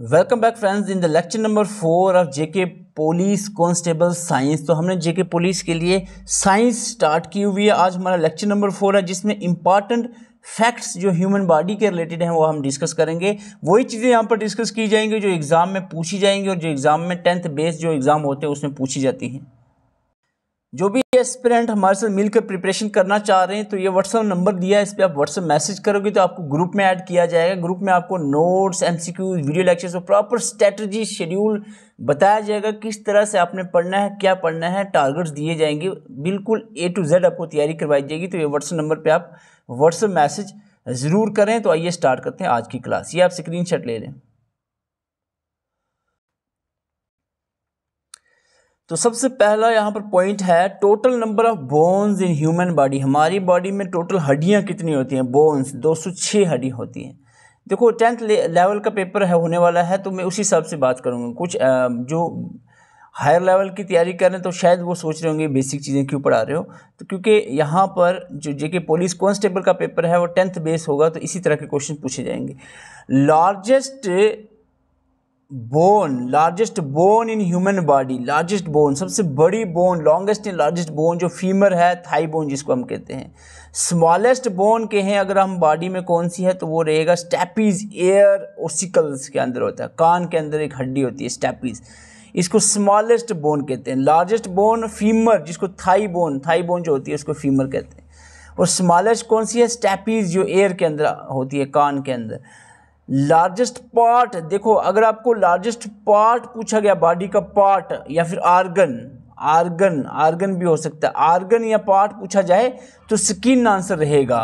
welcome back friends in the lecture number four of JK police constable science तो हमने जेके police के लिए science start की हुई है आज हमारा लेक्चर नंबर फोर है जिसमें इंपॉर्टेंट फैक्ट्स जो ह्यूमन बॉडी के रिलेटेड हैं वो हम डिस्कस करेंगे वही चीज़ें यहाँ पर डिस्कस की जाएंगी जो एग्ज़ाम में पूछी जाएंगी और जो एग्ज़ाम में टेंथ बेस जो एग्ज़ाम होते हैं उसमें पूछी जाती हैं जो भी के एस्पिरेंट हमारे साथ मिलकर प्रिपरेशन करना चाह रहे हैं तो ये व्हाट्सअप नंबर दिया है इस पर आप व्हाट्सअप मैसेज करोगे तो आपको ग्रुप में ऐड किया जाएगा ग्रुप में आपको नोट्स एम वीडियो लेक्चर्स और प्रॉपर स्ट्रेटजी शेड्यूल बताया जाएगा किस तरह से आपने पढ़ना है क्या पढ़ना है टारगेट्स दिए जाएंगे बिल्कुल ए टू जेड आपको तैयारी करवाई जाएगी तो ये व्हाट्सअप नंबर पर आप व्हाट्सअप मैसेज ज़रूर करें तो आइए स्टार्ट करते हैं आज की क्लास ये आप शॉट ले लें तो सबसे पहला यहाँ पर पॉइंट है total number of bones in human body हमारी बॉडी में टोटल हड्डियाँ कितनी होती हैं बोन्स 206 हड्डी होती हैं देखो टेंथ लेवल का पेपर है होने वाला है तो मैं उसी हिसाब से बात करूँगा कुछ जो हायर लेवल की तैयारी कर रहे हैं तो शायद वो सोच रहे होंगे बेसिक चीज़ें क्यों पढ़ा रहे हो तो क्योंकि यहाँ पर जो जे के पुलिस कॉन्स्टेबल का पेपर है वो टेंथ बेस होगा तो इसी तरह के क्वेश्चन पूछे जाएंगे largest bone largest bone in human body largest bone सबसे बड़ी bone longest and largest bone जो फीमर है थाई बोन जिसको हम कहते हैं स्मॉलेस्ट बोन के हैं अगर हम बॉडी में कौन सी है तो वो रहेगा स्टैपीज एयर ओसिकल्स के अंदर होता है कान के अंदर एक हड्डी होती है स्टैपीज़ इसको स्मॉलेस्ट बोन कहते हैं लार्जेस्ट बोन फीमर जिसको थाई बोन थाई बोन जो होती है उसको फीमर कहते हैं और स्मॉलेस्ट कौन सी है स्टैपीज जो एयर के अंदर होती है कान के अंदर लार्जेस्ट पार्ट देखो अगर आपको लार्जेस्ट पार्ट पूछा गया बॉडी का पार्ट या फिर आर्गन आर्गन आर्गन भी हो सकता है आर्गन या पार्ट पूछा जाए तो स्किन आंसर रहेगा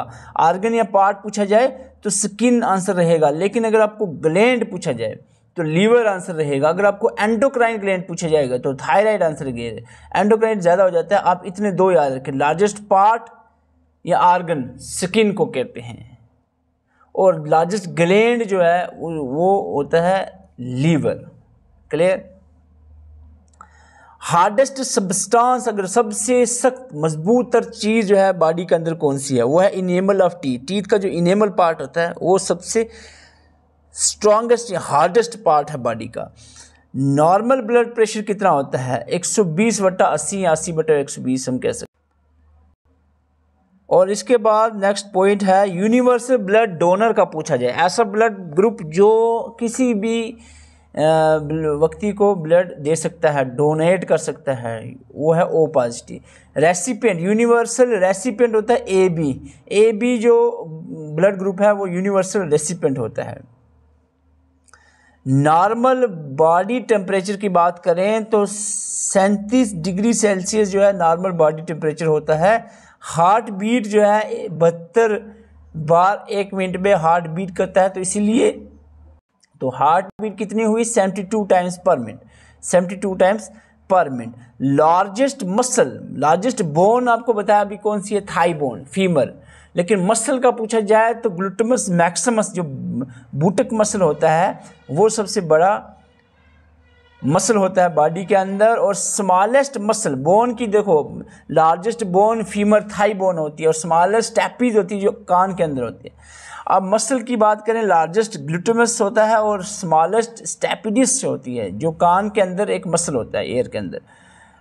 आर्गन या पार्ट पूछा जाए तो स्किन आंसर रहेगा लेकिन अगर आपको ग्लैंड पूछा जाए तो लीवर आंसर रहेगा अगर आपको एंडोक्राइन ग्लैंड पूछा जाएगा तो थायराइड आंसर एंडोक्राइन ज़्यादा हो जाता है आप इतने दो याद रखें लार्जेस्ट पार्ट या आर्गन स्किन को कहते हैं और लार्जेस्ट ग्लैंड जो है वो होता है लीवर क्लियर हार्डेस्ट सबस्टांस अगर सबसे सख्त मजबूत तर चीज़ जो है बॉडी के अंदर कौन सी है वो है इनेमल ऑफ टीथ टीथ का जो इनेमल पार्ट होता है वो सबसे स्ट्रॉन्गेस्ट हार्डेस्ट पार्ट है बॉडी का नॉर्मल ब्लड प्रेशर कितना होता है 120 सौ बीस बटा अस्सी या अस्सी बटा एक हम कह सकते और इसके बाद नेक्स्ट पॉइंट है यूनिवर्सल ब्लड डोनर का पूछा जाए ऐसा ब्लड ग्रुप जो किसी भी व्यक्ति को ब्लड दे सकता है डोनेट कर सकता है वो है O positive recipient universal recipient होता है ए बी ए बी जो ब्लड ग्रुप है वो यूनिवर्सल रेसिपेंट होता है नॉर्मल बॉडी टेम्परेचर की बात करें तो सैंतीस डिग्री सेल्सियस जो है नॉर्मल बॉडी टेम्परेचर होता है हार्ट बीट जो है बहत्तर बार एक मिनट में हार्ट बीट करता है तो इसीलिए तो हार्ट बीट कितनी हुई seventy two times per minute seventy two times per minute largest muscle largest bone आपको बताया अभी कौन सी है थाई बोन फीमर लेकिन मसल का पूछा जाए तो ग्लूटमस मैक्समस जो बूटक मसल होता है वो सबसे बड़ा मसल होता है बॉडी के अंदर और स्मॉलेस्ट मसल बोन की देखो largest bone femur thigh bone होती है और स्मॉलेस्ट टैपीज होती है जो कान के अंदर होती है अब मसल की बात करें लार्जेस्ट ग्लूटमस होता है और स्मॉलेस्ट स्टैपिडिस होती है जो कान के अंदर एक मसल होता है एयर के अंदर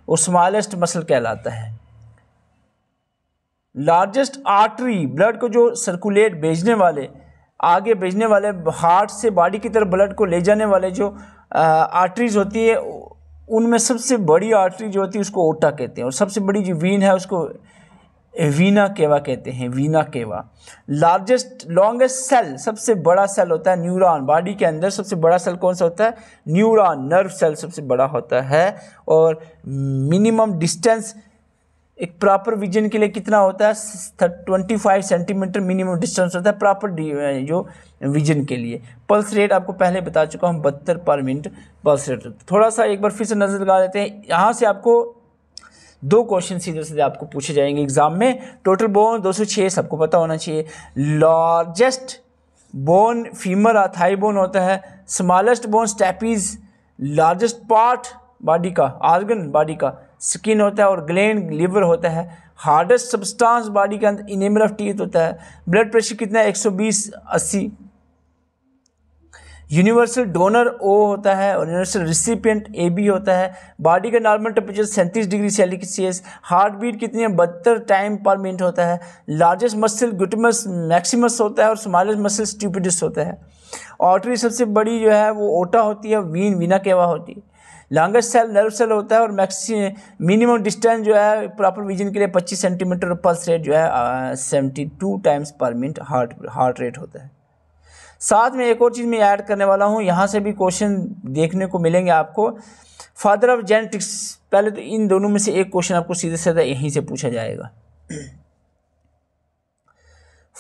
वो स्मॉलेस्ट मसल कहलाता है लार्जेस्ट आर्टरी ब्लड को जो सर्कुलेट भेजने वाले आगे भेजने वाले हार्ट से बॉडी की तरफ ब्लड को ले जाने वाले जो आर्टरीज होती है उनमें सबसे बड़ी आर्टरी जो होती है उसको ओटा कहते हैं और सबसे बड़ी जो वीन है उसको वीना केवा कहते हैं वीना केवा लार्जेस्ट लॉन्गेस्ट सेल सबसे बड़ा सेल होता है न्यूरॉन बॉडी के अंदर सबसे बड़ा सेल कौन सा होता है न्यूरॉन नर्व सेल सबसे बड़ा होता है और मिनिमम डिस्टेंस एक प्रॉपर विजन के लिए कितना होता है twenty five centimetre minimum distance होता है प्रॉपर जो विजन के लिए पल्स रेट आपको पहले बता चुका हूँ बहत्तर पर मिनट पल्स रेट थोड़ा सा एक बार फिर से नज़र लगा देते हैं यहाँ से आपको दो क्वेश्चन सीधे सीधे आपको पूछे जाएंगे एग्जाम में टोटल बोन 206 सबको पता होना चाहिए लार्जेस्ट बोन फीमर अथाई बोन होता है smallest bone stapes largest part body का आर्गन बॉडी का स्किन होता है और ग्लैंड लिवर होता है हार्डेस्ट सब्सटेंस बॉडी के अंदर इनेमल ऑफ टीथ होता है ब्लड प्रेशर कितना है एक सौ बीस अस्सी यूनिवर्सल डोनर ओ होता है और यूनिवर्सल रिसिपियंट ए बी होता है बॉडी का नॉर्मल टेम्परेचर सैंतीस डिग्री सेल्सियस हार्ट बीट कितनी है बहत्तर टाइम पर मिनट होता है लार्जेस्ट मसल गुटमस मैक्सिमस होता है और स्मॉलेस्ट मसल स्टूपिडस होता है ऑटरी सबसे बड़ी जो है वो ओटा होती है वीन वीना केवा होती है लॉन्गेस्ट सेल नर्व सेल होता है और मैक्सी मिनिमम डिस्टेंस जो है प्रॉपर विजन के लिए 25 सेंटीमीटर और पल्स रेट जो है seventy two times per minute heart heart rate होता है साथ में एक और चीज़ मैं ऐड करने वाला हूँ यहाँ से भी क्वेश्चन देखने को मिलेंगे आपको फादर ऑफ जेनेटिक्स पहले तो इन दोनों में से एक क्वेश्चन आपको सीधे सीधा यहीं से पूछा जाएगा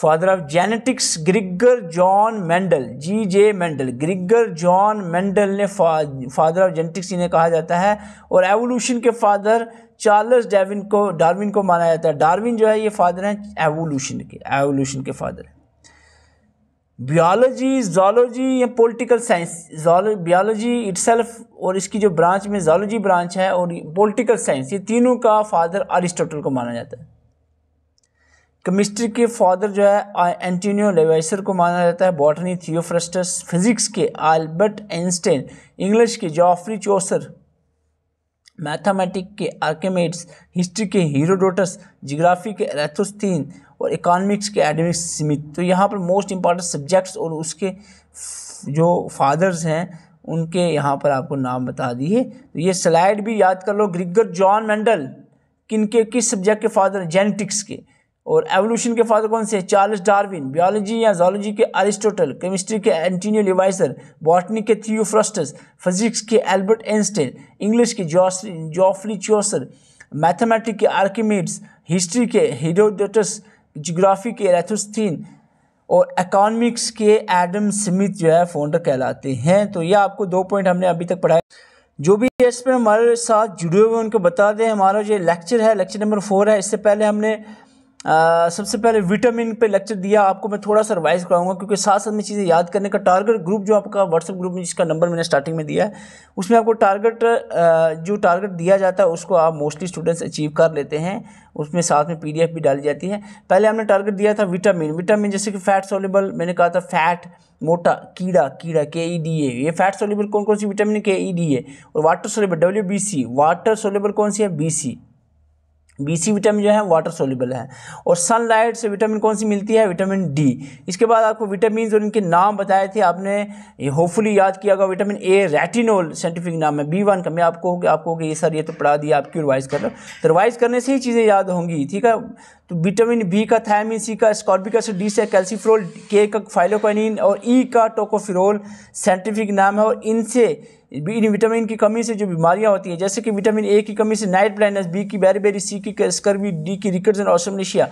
father of genetics Gregor John Mendel G J Mendel Gregor John Mendel ने फादर ऑफ जेनेटिक्स इन्हें कहा जाता है और एवोल्यूशन के फादर चार्ल्स डेविन को डार्विन को माना जाता है डार्विन जो है ये फादर हैं एवोल्यूशन के एवोल्यूशन के फादर हैं बियोलॉजी जोलॉजी या पॉलिटिकल साइंस बियोलॉजी इट्सल्फ और इसकी जो ब्रांच में जोलॉजी ब्रांच है और पॉलिटिकल साइंस ये तीनों का फादर अरिस्टोटल को माना जाता है केमिस्ट्री के फादर जो है एंटीनियो लेवाइसर को माना जाता है बॉटनी थियोफ्रस्टस फिजिक्स के आल्बर्ट एंस्टेन इंग्लिश के जॉफ्री चोसर मैथमेटिक के आर्केमेट्स हिस्ट्री के हीरोडोटस जिग्राफी के एरेथोस्थीन और इकोनॉमिक्स के एडमिक स्मिथ तो यहाँ पर मोस्ट इंपॉर्टेंट सब्जेक्ट्स और उसके जो फादर्स हैं उनके यहाँ पर आपको नाम बता दिए तो ये स्लाइड भी याद कर लो ग्रिगर जॉन मेंडल किन के किस सब्जेक्ट के फादर जेनेटिक्स के और एवोल्यूशन के फादर कौन से हैं चार्ल्स डार्विन बियोलॉजी या जोलॉजी के अरिस्टोटल केमिस्ट्री के एंटीनियो लिवाइसर बॉटनी के थियोफ्रस्टस फिजिक्स के एल्बर्ट एंस्टेन इंग्लिश के जॉफ्री चोसर मैथमेटिक के आर्किमिड्स हिस्ट्री के हिडोडोटस जोग्राफी के रेथोस्थीन और एकॉनमिक्स के एडम स्मिथ जो है फोन कहलाते हैं तो यह आपको दो पॉइंट हमने अभी तक पढ़ाए जो भी इसमें हमारे साथ जुड़े हुए उनको बता दें हमारा जो लेक्चर है लेक्चर नंबर फोर है इससे पहले हमने आ, सबसे पहले विटामिन पे लेक्चर दिया आपको मैं थोड़ा सा रिवाइज कराऊंगा क्योंकि साथ साथ में चीज़ें याद करने का टारगेट ग्रुप जो आपका व्हाट्सअप ग्रुप में जिसका नंबर मैंने स्टार्टिंग में दिया है उसमें आपको टारगेट जो टारगेट दिया जाता है उसको आप मोस्टली स्टूडेंट्स अचीव कर लेते हैं उसमें साथ में पी भी डाली जाती है पहले हमने टारगेट दिया था विटामिन विटामिन जैसे कि फैट सोलेबल मैंने कहा था फैट मोटा कीड़ा कीड़ा के ई डी ए ये फैट सोलेबल कौन कौन सी विटामिन के ई डी ए और water soluble W B C water soluble कौन सी है B C B C vitamin जो है वाटर सोल्यूबल है और सनलाइट से विटामिन कौन सी मिलती है विटामिन डी इसके बाद आपको विटामिन और इनके नाम बताए थे आपने होपफुली याद किया होगा विटामिन ए रेटिनोल साइंटिफिक नाम है बी वन का मैं आपको आपको ये सर ये तो पढ़ा दिया आपकी रिवाइज कर रहा तो रिवाइज करने से ही चीज़ें याद होंगी ठीक है तो विटामिन बी का थायमिन सी का स्कॉर्पिक एसिड डी से कैल्सीफ्रोल के का फाइलोकोनिन और ई e का टोकोफिरोल साइंटिफिक नाम है और इनसे इन विटामिन की कमी से जो बीमारियां होती हैं जैसे कि विटामिन ए की कमी से नाइट ब्लाइंडनेस बी की बेरीबेरी सी की स्कर्वी डी की रिकर्जन ऑसमनेशिया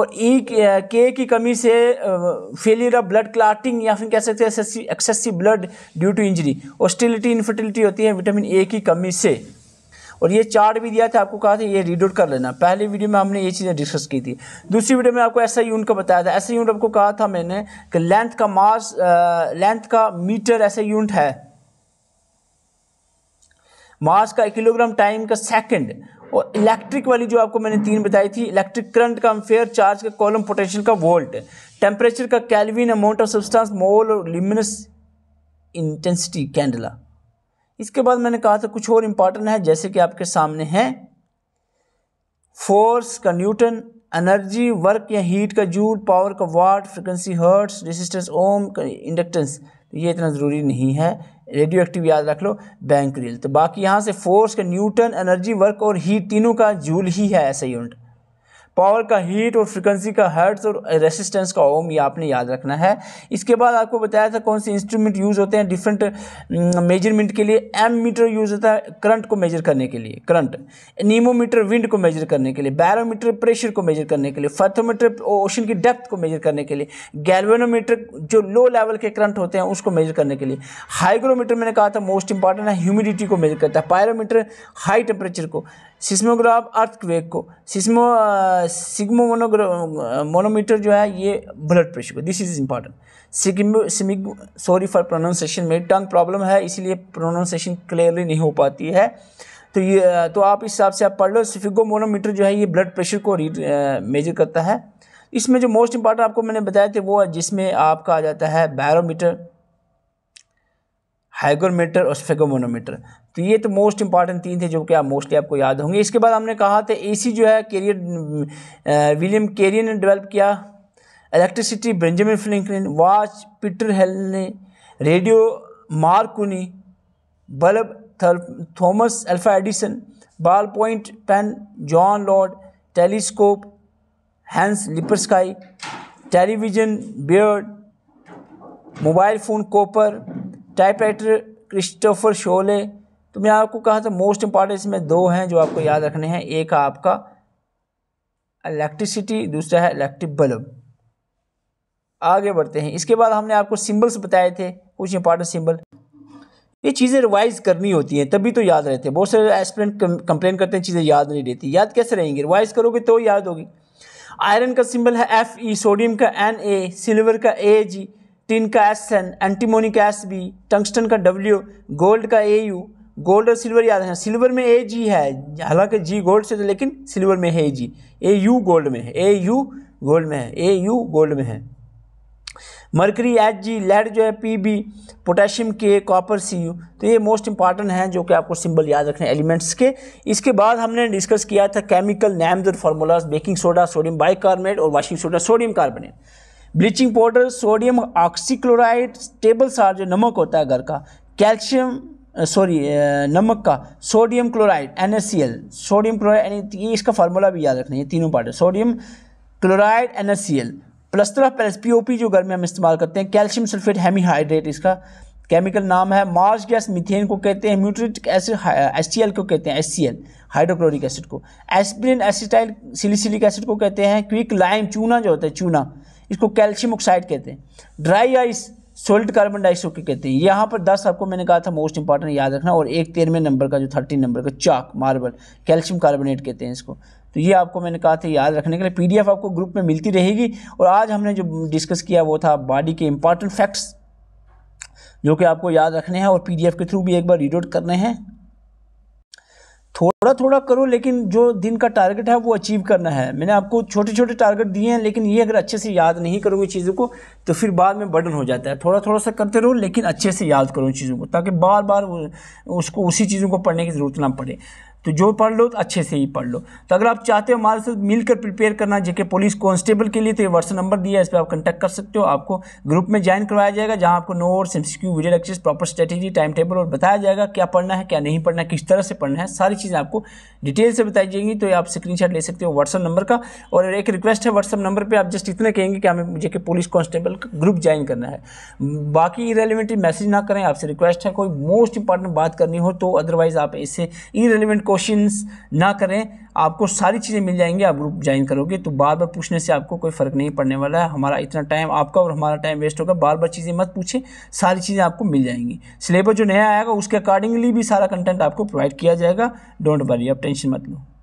और ई के की कमी से फेलियर ऑफ ब्लड क्लाटिंग या फिर कह सकते हैं excessive blood due to injury sterility infertility होती है विटामिन ए की कमी से और ये चार्ट भी दिया था आपको कहा था ये रीड आउट कर लेना पहले वीडियो में हमने ये चीज़ें डिस्कस की थी दूसरी वीडियो में आपको ऐसा यून का बताया था ऐसा यूनिट आपको कहा था मैंने कि लेंथ का मार्स लेंथ का मीटर ऐसा यूनिट है मास का एक किलोग्राम टाइम का सेकंड और इलेक्ट्रिक वाली जो आपको मैंने तीन बताई थी इलेक्ट्रिक करंट का अम्फेयर चार्ज का कॉलम पोटेंशियल का वोल्ट टेम्परेचर का kelvin amount of substance mole और लिमिनस इंटेंसिटी कैंडला इसके बाद मैंने कहा था कुछ और इंपॉर्टेंट है जैसे कि आपके सामने है फोर्स का न्यूटन एनर्जी वर्क या हीट का जूल पावर का watt frequency hertz resistance ohm inductance ये इतना ज़रूरी नहीं है रेडियो एक्टिव याद रख लो बैंक्रिल तो बाकी यहाँ से फोर्स का न्यूटन एनर्जी वर्क और हीट तीनों का झूल ही है ऐसे यूनिट पावर का हीट और फ्रिक्वेंसी का हर्ट्स और रेसिस्टेंस का ओम ये आपने याद रखना है इसके बाद आपको बताया था कौन से इंस्ट्रूमेंट यूज़ होते हैं डिफरेंट मेजरमेंट के लिए एम मीटर यूज़ होता है करंट को मेजर करने के लिए करंट नीमोमीटर विंड को मेजर करने के लिए बैरोमीटर प्रेशर को मेजर करने के लिए फर्थोमीटर ओशन की डेप्थ को मेजर करने के लिए गैल्वेनोमीटर जो लो लेवल के करंट होते हैं उसको मेजर करने के लिए हाइग्रोमीटर मैंने कहा था मोस्ट इंपॉर्टेंट है ह्यूमिडिटी को मेजर करता है पायरोमीटर हाई टेम्परेचर को सिस्मोग्राफ अर्थक्वेक को सिस्मो सिग्मो मोनोमीटर जो है ये ब्लड प्रेशर को दिस इज़ इंपॉर्टेंट सिमिग सॉरी फॉर प्रोनाउंसिएशन मेरी टंग प्रॉब्लम है इसीलिए प्रोनाउंसिएशन क्लियरली नहीं हो पाती है तो ये तो आप इस हिसाब से आप पढ़ लो सिफिगो मोनोमीटर जो है ये ब्लड प्रेशर को मेजर करता है इसमें जो मोस्ट इंपॉर्टेंट आपको मैंने बताया थे वो जिसमें आपका आ जाता है बैरोमीटर हाइग्रोमीटर और स्फेगोमोनोमीटर तो ये तो मोस्ट इंपॉर्टेंट तीन थे जो कि आप मोस्टली आपको याद होंगे इसके बाद हमने कहा था एसी जो है कैरियर विलियम केरियर ने डेवलप किया electricity Benjamin Franklin watch Peter Hele ने radio Marconi bulb Thomas Alva Edison ball point pen John Loud telescope Hans Lippershey television Baird mobile phone Cooper typewriter Christopher Sholes तो मैं आपको कहा था most important इसमें दो हैं जो आपको याद रखने हैं एक है आपका इलेक्ट्रिसिटी दूसरा है इलेक्ट्रिक बल्ब आगे बढ़ते हैं इसके बाद हमने आपको सिंबल्स बताए थे कुछ इंपॉर्टेंट सिंबल ये चीज़ें रिवाइज करनी होती हैं तभी तो याद रहते हैं बहुत सारे एस्पिरेंट कंप्लेन करते हैं चीज़ें याद नहीं रहती याद कैसे रहेंगी रिवाइज करोगे तो याद होगी आयरन का सिंबल है एफ ई सोडियम का एन ए सिल्वर का ए जी टिन का एस एन एंटीमोनी का एस बी टंगस्टन का डब्ल्यू गोल्ड का ए यू गोल्ड और सिल्वर याद रखना सिल्वर में ए जी है हालांकि जी गोल्ड से तो लेकिन सिल्वर में है जी ए यू गोल्ड में है ए यू गोल्ड में है ए यू गोल्ड में है मरकरी एच जी लेड जो है P B potassium K copper C U तो ये मोस्ट इंपॉर्टेंट हैं जो कि आपको सिंबल याद रखने एलिमेंट्स के इसके बाद हमने डिस्कस किया था केमिकल नैम्स और formulas baking soda sodium bicarbonate और washing soda sodium carbonate bleaching powder sodium oxychloride stable सार जो नमक होता है घर का कैल्शियम सॉरी नमक का sodium chloride N sodium chloride ये इसका फार्मूला भी याद रखना है तीनों part sodium chloride N plaster of Paris P जो घर में हम इस्तेमाल करते हैं कैल्शियम सल्फेट हेमीहाइड्रेट इसका केमिकल नाम है मार्स गैस मिथेन को कहते हैं म्यूट्रिक एसिड एस एल को कहते हैं S C L hydrochloric acid को एस्पिरिन एसिटाइल सिलिसिलिक एसिड को कहते हैं क्विक लाइम चूना जो होता है चूना इसको कैल्शियम ऑक्साइड कहते हैं dry ice solid carbon dioxide कहते हैं यहाँ पर दस आपको मैंने कहा था मोस्ट इंपॉर्टेंट याद रखना और एक तेरहवें नंबर का जो थर्टीन नंबर का चाक मार्बल कैल्शियम कार्बोनेट कहते हैं इसको तो ये आपको मैंने कहा था याद रखने के लिए पीडीएफ आपको ग्रुप में मिलती रहेगी और आज हमने जो डिस्कस किया वो था बॉडी के इंपॉर्टेंट फैक्ट्स जो कि आपको याद रखने हैं और पी के थ्रू भी एक बार रीड आउट करने हैं थोड़ा थोड़ा करो लेकिन जो दिन का टारगेट है वो अचीव करना है मैंने आपको छोटे छोटे टारगेट दिए हैं लेकिन ये अगर अच्छे से याद नहीं करोगे चीज़ों को तो फिर बाद में बर्डन हो जाता है थोड़ा थोड़ा सा करते रहो लेकिन अच्छे से याद करो चीज़ों को ताकि बार बार उसको उसी चीज़ों को पढ़ने की ज़रूरत ना पड़े तो जो पढ़ लो तो अच्छे से ही पढ़ लो तो अगर आप चाहते हो हमारे साथ मिलकर प्रिपेयर करना जेके पुलिस कांस्टेबल के लिए तो ये व्हाट्सअप नंबर दिया है इस पर आप कंटैक्ट कर सकते हो आपको ग्रुप में ज्वाइन करवाया जाएगा जहाँ आपको नोट्स एम video lectures proper strategy time table और बताया जाएगा क्या पढ़ना है क्या नहीं पढ़ना है किस तरह से पढ़ना है सारी चीज़ें आपको डिटेल से बताई जाएंगी तो आप स्क्रीन ले सकते हो व्हाट्सअप नंबर का और एक रिक्वेस्ट है व्हाट्सअप नंबर पर आप जस्ट इतना कहेंगे कि हमें जेके पुलिस कॉन्स्टेबल का ग्रुप ज्वाइन करना है बाकी इरेलीवेंट मैसेज ना करें आपसे रिक्वेस्ट है कोई मोस्ट इंपॉर्टेंट बात करनी हो तो अदरवाइज़ आप इससे इरेलीवेंट को क्वेश्चंस ना करें आपको सारी चीज़ें मिल जाएंगी आप ग्रुप ज्वाइन करोगे तो बार बार पूछने से आपको कोई फ़र्क नहीं पड़ने वाला है हमारा इतना टाइम आपका और हमारा टाइम वेस्ट होगा बार बार चीज़ें मत पूछें सारी चीज़ें आपको मिल जाएंगी सिलेबस जो नया आएगा उसके अकॉर्डिंगली भी सारा कंटेंट आपको प्रोवाइड किया जाएगा डोंट वरी आप टेंशन मत लो